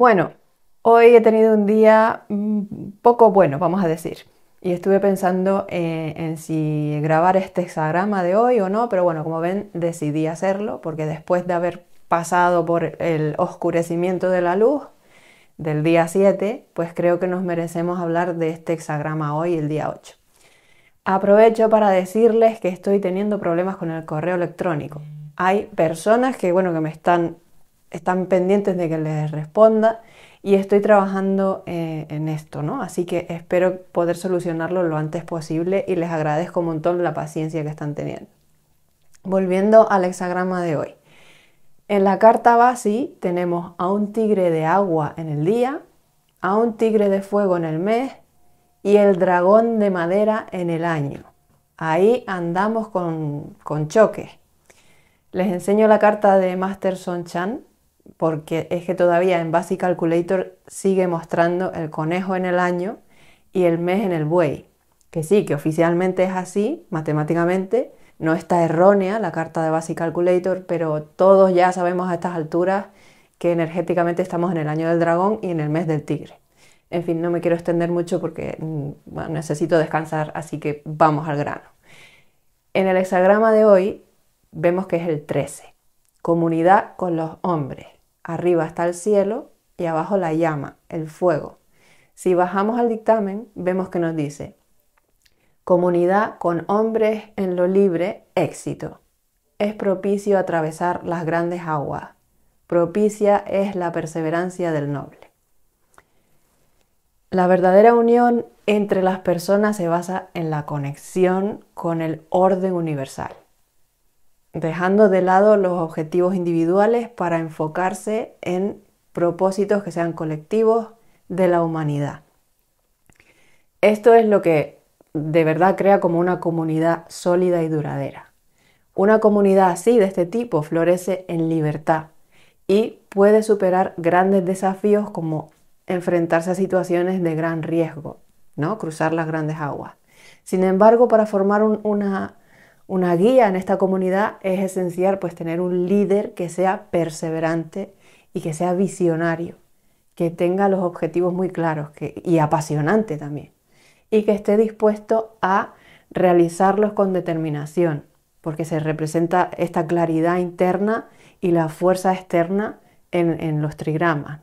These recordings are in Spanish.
bueno, hoy he tenido un día mm, poco bueno, vamos a decir. Y estuve pensando eh, en si grabar este hexagrama de hoy o no, pero bueno, como ven, decidí hacerlo porque después de haber pasado por el oscurecimiento de la luz del día 7, pues creo que nos merecemos hablar de este hexagrama hoy, el día 8. Aprovecho para decirles que estoy teniendo problemas con el correo electrónico. Hay personas que, bueno, que me están están pendientes de que les responda y estoy trabajando eh, en esto, ¿no? Así que espero poder solucionarlo lo antes posible y les agradezco un montón la paciencia que están teniendo. Volviendo al hexagrama de hoy. En la carta base tenemos a un tigre de agua en el día, a un tigre de fuego en el mes y el dragón de madera en el año. Ahí andamos con, choque. Les enseño la carta de Master Son Chan, porque es que todavía en Basic Calculator sigue mostrando el conejo en el año y el mes en el buey. Que sí, que oficialmente es así, matemáticamente, no está errónea la carta de Basic Calculator, pero todos ya sabemos a estas alturas que energéticamente estamos en el año del dragón y en el mes del tigre. En fin, no me quiero extender mucho porque mm, necesito descansar, así que vamos al grano. En el hexagrama de hoy vemos que es el 13 comunidad con los hombres. Arriba está el cielo y abajo la llama, el fuego. Si bajamos al dictamen, vemos que nos dice, comunidad con hombres en lo libre, éxito. Es propicio atravesar las grandes aguas. Propicia es la perseverancia del noble. La verdadera unión entre las personas se basa en la conexión con el orden universal dejando de lado los objetivos individuales para enfocarse en propósitos que sean colectivos de la humanidad. Esto es lo que de verdad crea como una comunidad sólida y duradera. Una comunidad así, de este tipo, florece en libertad y puede superar grandes desafíos como enfrentarse a situaciones de gran riesgo, ¿no? cruzar las grandes aguas. Sin embargo, para formar una una guía en esta comunidad, es esencial pues tener un líder que sea perseverante y que sea visionario, que tenga los objetivos muy claros y apasionante también, y que esté dispuesto a realizarlos con determinación, porque se representa esta claridad interna y la fuerza externa en, los trigramas.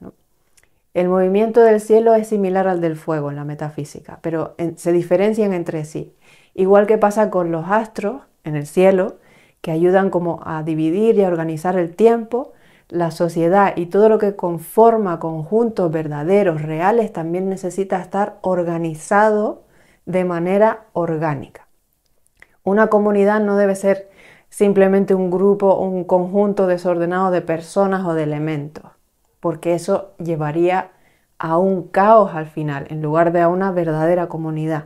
El movimiento del cielo es similar al del fuego en la metafísica, pero se diferencian entre sí. Igual que pasa con los astros, en el cielo que ayudan como a dividir y a organizar el tiempo, la sociedad y todo lo que conforma conjuntos verdaderos, reales, también necesita estar organizado de manera orgánica. Una comunidad no debe ser simplemente un grupo, un conjunto desordenado de personas o de elementos, porque eso llevaría a un caos al final, en lugar de a una verdadera comunidad.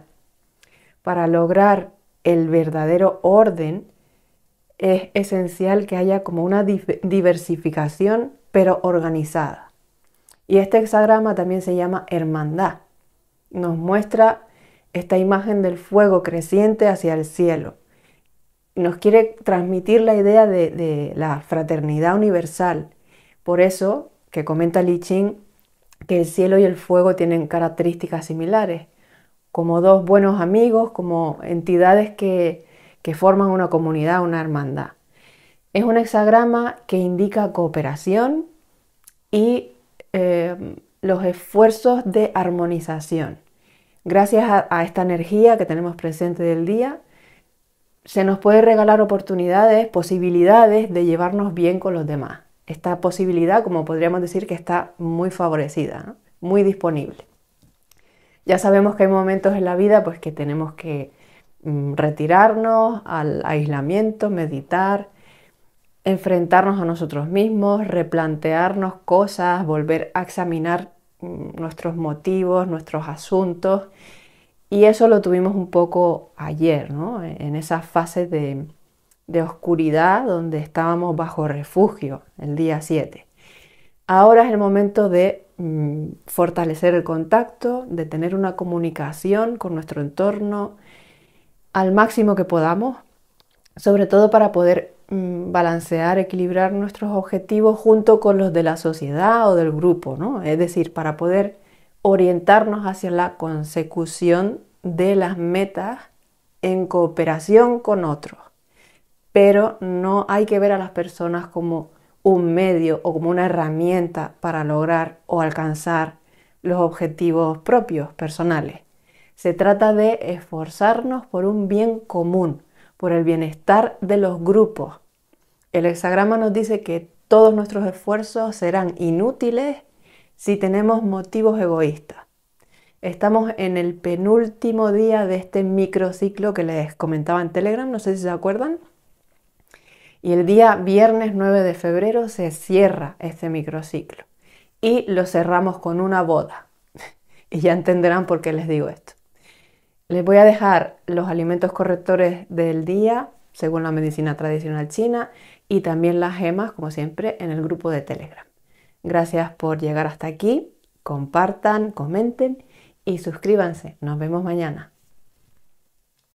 Para lograr el verdadero orden, es esencial que haya como una diversificación, pero organizada. Y este hexagrama también se llama hermandad. Nos muestra esta imagen del fuego creciente hacia el cielo. Nos quiere transmitir la idea de, la fraternidad universal. Por eso, que comenta Li Ching que el cielo y el fuego tienen características similares como dos buenos amigos, como entidades que, forman una comunidad, una hermandad. Es un hexagrama que indica cooperación y em, los esfuerzos de armonización. Gracias a, esta energía que tenemos presente del día, se nos puede regalar oportunidades, posibilidades de llevarnos bien con los demás. Esta posibilidad, como podríamos decir, que está muy favorecida, muy disponible. Ya sabemos que hay momentos en la vida pues, que tenemos que mm, retirarnos al aislamiento, meditar, enfrentarnos a nosotros mismos, replantearnos cosas, volver a examinar mm, nuestros motivos, nuestros asuntos. Y eso lo tuvimos un poco ayer, ¿no? en esa fase de, de oscuridad donde estábamos bajo refugio el día 7. Ahora es el momento de Mm, fortalecer el contacto, de tener una comunicación con nuestro entorno al máximo que podamos, sobre todo para poder mm, balancear, equilibrar nuestros objetivos junto con los de la sociedad o del grupo, ¿no? Es decir, para poder orientarnos hacia la consecución de las metas en cooperación con otros. Pero no hay que ver a las personas como un medio o como una herramienta para lograr o alcanzar los objetivos propios, personales. Se trata de esforzarnos por un bien común, por el bienestar de los grupos. El hexagrama nos dice que todos nuestros esfuerzos serán inútiles si tenemos motivos egoístas. Estamos en el penúltimo día de este microciclo que les comentaba en Telegram, no sé si se acuerdan. Y el día viernes 9 de febrero se cierra este microciclo y lo cerramos con una boda. y ya entenderán por qué les digo esto. Les voy a dejar los alimentos correctores del día, según la medicina tradicional china, y también las gemas, como siempre, en el grupo de Telegram. Gracias por llegar hasta aquí, compartan, comenten y suscríbanse. Nos vemos mañana.